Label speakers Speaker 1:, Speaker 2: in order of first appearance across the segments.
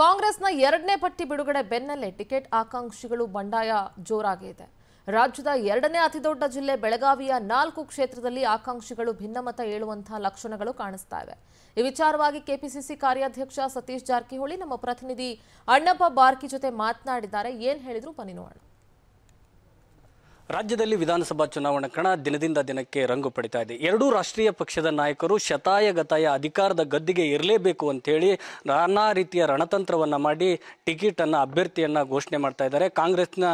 Speaker 1: ಕಾಂಗ್ರೆಸ್ನ ಎರಡನೇ ಪಟ್ಟಿ ಬಿಡುಗಡೆ ಬೆನ್ನಲ್ಲೇ ಟಿಕೆಟ್ ಆಕಾಂಕ್ಷಿಗಳು ಬಂಡಾಯ ಜೋರಾಗಿದೆ ರಾಜ್ಯದ ಎರಡನೇ ಅತಿದೊಡ್ಡ ಜಿಲ್ಲೆ ಬೆಳಗಾವಿಯ ನಾಲ್ಕು ಕ್ಷೇತ್ರದಲ್ಲಿ ಆಕಾಂಕ್ಷಿಗಳು ಭಿನ್ನಮತ ಏಳುವಂತಹ ಲಕ್ಷಣಗಳು ಕಾಣಿಸ್ತಾ ಇವೆ ಈ ವಿಚಾರವಾಗಿ ಕೆಪಿಸಿಸಿ ಕಾರ್ಯಾಧ್ಯಕ್ಷ ಸತೀಶ್ ಜಾರಕಿಹೊಳಿ ನಮ್ಮ ಪ್ರತಿನಿಧಿ ಅಣ್ಣಪ್ಪ ಬಾರ್ಕಿ ಜೊತೆ ಮಾತನಾಡಿದ್ದಾರೆ ಏನ್ ಹೇಳಿದ್ರು ಬನ್ನಿ ನೋಡೋಣ
Speaker 2: ರಾಜ್ಯದಲ್ಲಿ ವಿಧಾನಸಭಾ ಚುನಾವಣಾ ಕಣ ದಿನದಿಂದ ದಿನಕ್ಕೆ ರಂಗು ಪಡಿತಾ ಇದೆ ಎರಡೂ ರಾಷ್ಟ್ರೀಯ ಪಕ್ಷದ ನಾಯಕರು ಶತಾಯಗತಾಯ ಅಧಿಕಾರದ ಗದ್ದಿಗೆ ಇರಲೇಬೇಕು ಅಂತೇಳಿ ನಾನಾ ರೀತಿಯ ರಣತಂತ್ರವನ್ನು ಮಾಡಿ ಟಿಕೆಟನ್ನು ಅಭ್ಯರ್ಥಿಯನ್ನು ಘೋಷಣೆ ಮಾಡ್ತಾ ಇದ್ದಾರೆ ಕಾಂಗ್ರೆಸ್ನ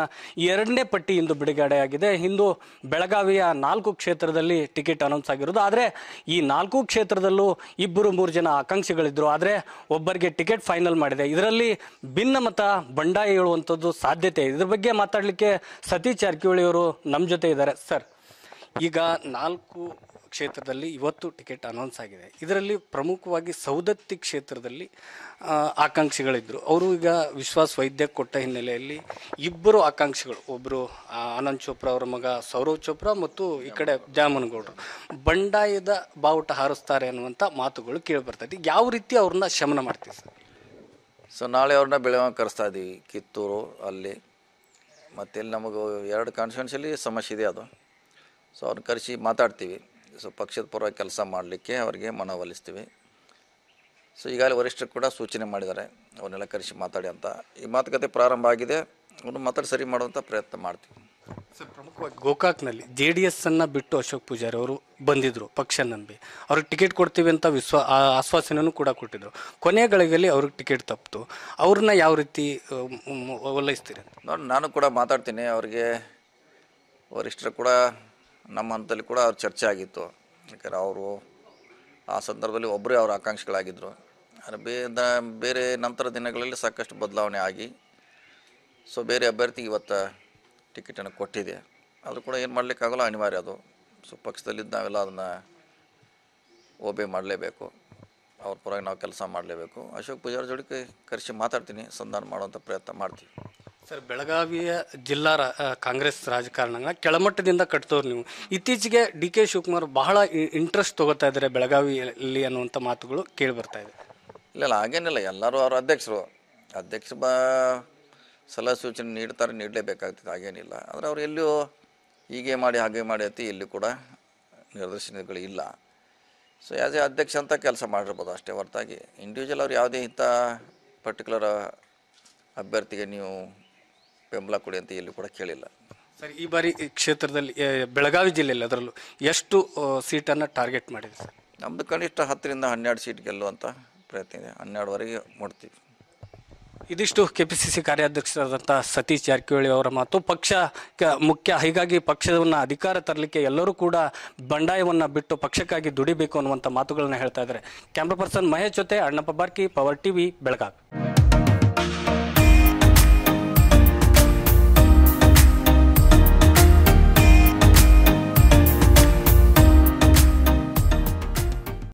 Speaker 2: ಎರಡನೇ ಪಟ್ಟಿ ಇಂದು ಬಿಡುಗಡೆಯಾಗಿದೆ ಇಂದು ಬೆಳಗಾವಿಯ ನಾಲ್ಕು ಕ್ಷೇತ್ರದಲ್ಲಿ ಟಿಕೆಟ್ ಅನೌನ್ಸ್ ಆಗಿರೋದು ಆದರೆ ಈ ನಾಲ್ಕು ಕ್ಷೇತ್ರದಲ್ಲೂ ಇಬ್ಬರು ಮೂರು ಜನ ಆಕಾಂಕ್ಷಿಗಳಿದ್ದರು ಆದರೆ ಒಬ್ಬರಿಗೆ ಟಿಕೆಟ್ ಫೈನಲ್ ಮಾಡಿದೆ ಇದರಲ್ಲಿ ಭಿನ್ನಮತ ಬಂಡಾಯ ಹೇಳುವಂಥದ್ದು ಸಾಧ್ಯತೆ ಇದೆ ಇದರ ಬಗ್ಗೆ ಮಾತಾಡಲಿಕ್ಕೆ ಸತೀಶ್ ಜಾರಕಿಹೊಳಿ ಅವರು ನಮ್ಮ ಜೊತೆ ಇದ್ದಾರೆ ಸರ್ ಈಗ ನಾಲ್ಕು ಕ್ಷೇತ್ರದಲ್ಲಿ ಇವತ್ತು ಟಿಕೆಟ್ ಅನೌನ್ಸ್ ಆಗಿದೆ ಇದರಲ್ಲಿ ಪ್ರಮುಖವಾಗಿ ಸೌದತ್ತಿ ಕ್ಷೇತ್ರದಲ್ಲಿ ಆಕಾಂಕ್ಷಿಗಳಿದ್ದರು ಅವರು ಈಗ ವಿಶ್ವಾಸ್ ವೈದ್ಯ ಕೊಟ್ಟ ಹಿನ್ನೆಲೆಯಲ್ಲಿ ಇಬ್ಬರು ಆಕಾಂಕ್ಷಿಗಳು ಒಬ್ಬರು ಆನಂದ್ ಚೋಪ್ರಾ ಅವರ ಮಗ ಸೌರವ್ ಚೋಪ್ರಾ ಮತ್ತು ಈ ಕಡೆ ಜಾಮನಗೌಡರು ಬಂಡಾಯದ ಬಾವುಟ ಹಾರಿಸ್ತಾರೆ ಅನ್ನುವಂಥ ಮಾತುಗಳು ಕೇಳಿಬರ್ತೈತಿ ಯಾವ ರೀತಿ ಅವ್ರನ್ನ ಶಮನ ಮಾಡ್ತೀವಿ ಸರ್
Speaker 1: ಸೊ ನಾಳೆ ಅವ್ರನ್ನ ಬೆಳವಣಿಗೆ ಕರೆಸ್ತಾ ಇದ್ದೀವಿ ಕಿತ್ತೂರು ಅಲ್ಲಿ ಮತ್ತೆ ಇಲ್ಲಿ ನಮಗೆ ಎರಡು ಕಾನ್ಸ್ಟಿಟ್ಯೂನ್ಸಿಲಿ ಸಮಸ್ಯೆ ಇದೆ ಅದು ಸೊ ಅವ್ರನ್ನ ಕರೆಸಿ ಮಾತಾಡ್ತೀವಿ ಸೊ ಪಕ್ಷದ ಪರವಾಗಿ ಕೆಲಸ ಮಾಡಲಿಕ್ಕೆ ಅವರಿಗೆ ಮನವೊಲಿಸ್ತೀವಿ ಸೊ ಈಗಾಗಲೇ ವರಿಷ್ಠರು ಕೂಡ ಸೂಚನೆ ಮಾಡಿದ್ದಾರೆ ಅವನ್ನೆಲ್ಲ ಕರೆಸಿ ಮಾತಾಡಿ ಅಂತ ಈ ಮಾತುಕತೆ ಪ್ರಾರಂಭ ಆಗಿದೆ ಅವನು ಮಾತಾಡಿ ಸರಿ ಮಾಡುವಂಥ ಪ್ರಯತ್ನ ಮಾಡ್ತೀವಿ
Speaker 2: ಸರ್ ಪ್ರಮುಖವಾಗಿ ಗೋಕಾಕ್ನಲ್ಲಿ ಜೆ ಡಿ ಅನ್ನ ಬಿಟ್ಟು ಅಶೋಕ್ ಪೂಜಾರಿ ಅವರು ಬಂದಿದ್ದರು ಪಕ್ಷ ನಂಬಿ ಅವ್ರಿಗೆ ಟಿಕೆಟ್ ಕೊಡ್ತೀವಿ ಅಂತ ವಿಶ್ವ ಆಶ್ವಾಸನೆಯೂ ಕೂಡ ಕೊಟ್ಟಿದ್ದರು ಕೊನೆಯ ಗಳಿಗೆಯಲ್ಲಿ ಅವ್ರಿಗೆ ಟಿಕೆಟ್ ತಪ್ಪಿತು ಅವ್ರನ್ನ ಯಾವ ರೀತಿ ಒಲೈಸ್ತೀರಿ ನೋಡಿ ನಾನು ಕೂಡ ಮಾತಾಡ್ತೀನಿ ಅವರಿಗೆ
Speaker 1: ವರಿಷ್ಠರು ಕೂಡ ನಮ್ಮ ಹಂತದಲ್ಲಿ ಕೂಡ ಅವ್ರ ಚರ್ಚೆ ಆಗಿತ್ತು ಯಾಕಂದ್ರೆ ಅವರು ಆ ಸಂದರ್ಭದಲ್ಲಿ ಒಬ್ಬರೇ ಅವ್ರ ಆಕಾಂಕ್ಷಿಗಳಾಗಿದ್ದರು ಬೇ ಬೇರೆ ನಂತರ ದಿನಗಳಲ್ಲಿ ಸಾಕಷ್ಟು ಬದಲಾವಣೆ ಆಗಿ ಸೊ ಬೇರೆ ಅಭ್ಯರ್ಥಿ ಇವತ್ತು ಟಿಕೆಟನ್ನು ಕೊಟ್ಟಿದೆ ಅದು ಕೂಡ ಏನು ಮಾಡಲಿಕ್ಕಾಗಲ್ಲ ಅನಿವಾರ್ಯ ಅದು ಸೊ ಪಕ್ಷದಲ್ಲಿದ್ದ ನಾವೆಲ್ಲ ಅದನ್ನು ಓಬೆ ಮಾಡಲೇಬೇಕು ಅವ್ರ ಪರವಾಗಿ ನಾವು ಕೆಲಸ ಮಾಡಲೇಬೇಕು ಅಶೋಕ್ ಪೂಜಾರ ಜೋಡಿಗೆ ಕರೆಸಿ ಮಾತಾಡ್ತೀನಿ ಸಂಧಾನ ಮಾಡುವಂಥ ಪ್ರಯತ್ನ ಮಾಡ್ತೀವಿ
Speaker 2: ಸರ್ ಬೆಳಗಾವಿಯ ಜಿಲ್ಲಾ ಕಾಂಗ್ರೆಸ್ ರಾಜಕಾರಣ ಕೆಳಮಟ್ಟದಿಂದ ಕಟ್ತವ್ರು ನೀವು ಇತ್ತೀಚೆಗೆ ಡಿ ಕೆ ಶಿವಕುಮಾರ್ ಬಹಳ ಇಂಟ್ರೆಸ್ಟ್ ತಗೋತಾ ಇದ್ದಾರೆ ಬೆಳಗಾವಿಯಲ್ಲಿ ಅನ್ನುವಂಥ ಮಾತುಗಳು ಕೇಳಿ ಬರ್ತಾ ಇದೆ
Speaker 1: ಇಲ್ಲ ಇಲ್ಲ ಹಾಗೇನಿಲ್ಲ ಎಲ್ಲರೂ ಅವರು ಅಧ್ಯಕ್ಷರು ಅಧ್ಯಕ್ಷ ಬ ಸಲಹೆ ಸೂಚನೆ ನೀಡ್ತಾರೆ ನೀಡಲೇಬೇಕಾಗ್ತದೆ ಹಾಗೇನಿಲ್ಲ ಆದರೆ ಅವ್ರು ಎಲ್ಲಿಯೂ ಹೀಗೆ ಮಾಡಿ ಹಾಗೆ ಮಾಡಿ ಅತಿ ಇಲ್ಲಿ ಕೂಡ ನಿರ್ದೇಶನಗಳು ಇಲ್ಲ ಸೊ ಆ್ಯಸ್ ಎ ಅಧ್ಯಕ್ಷ ಅಂತ ಕೆಲಸ ಮಾಡಿರ್ಬೋದು ಅಷ್ಟೇ ಹೊರತಾಗಿ ಇಂಡಿವಿಜುವಲ್ ಅವ್ರು ಯಾವುದೇ ಇಂಥ ಪರ್ಟಿಕ್ಯುಲರ್ ಅಭ್ಯರ್ಥಿಗೆ ನೀವು ಬೆಂಬಲ ಕೊಡಿ ಅಂತ ಇಲ್ಲಿ ಕೂಡ ಕೇಳಿಲ್ಲ
Speaker 2: ಸರ್ ಈ ಬಾರಿ ಕ್ಷೇತ್ರದಲ್ಲಿ ಬೆಳಗಾವಿ ಜಿಲ್ಲೆಯಲ್ಲಿ ಅದರಲ್ಲೂ ಎಷ್ಟು ಸೀಟನ್ನು ಟಾರ್ಗೆಟ್ ಮಾಡಿದೆ ಸರ್ ನಮ್ಮದು ಕನಿಷ್ಠ ಹತ್ತರಿಂದ ಹನ್ನೆರಡು ಸೀಟ್
Speaker 1: ಗೆಲ್ಲುವಂಥ ಪ್ರಯತ್ನ ಇದೆ ಹನ್ನೆರಡುವರೆಗೆ ಮಾಡ್ತೀವಿ
Speaker 2: ಇದಿಷ್ಟು ಕೆ ಪಿ ಸಿ ಸಿ ಕಾರ್ಯಾಧ್ಯಕ್ಷರಾದಂಥ ಸತೀಶ್ ಜಾರಕಿಹೊಳಿ ಅವರ ಮಾತು ಪಕ್ಷ ಮುಖ್ಯ ಹೀಗಾಗಿ ಪಕ್ಷವನ್ನು ಅಧಿಕಾರ ತರಲಿಕ್ಕೆ ಎಲ್ಲರೂ ಕೂಡ ಬಂಡಾಯವನ್ನು ಬಿಟ್ಟು ಪಕ್ಷಕ್ಕಾಗಿ ದುಡಿಬೇಕು ಅನ್ನುವಂಥ ಮಾತುಗಳನ್ನು ಹೇಳ್ತಾ ಇದ್ದಾರೆ ಕ್ಯಾಮ್ರಾ ಪರ್ಸನ್ ಮಹೇಶ್ ಜೊತೆ ಅಣ್ಣಪ್ಪ ಬಾರ್ಕಿ ಪವರ್ ಟಿವಿ ಬೆಳಗಾವಿ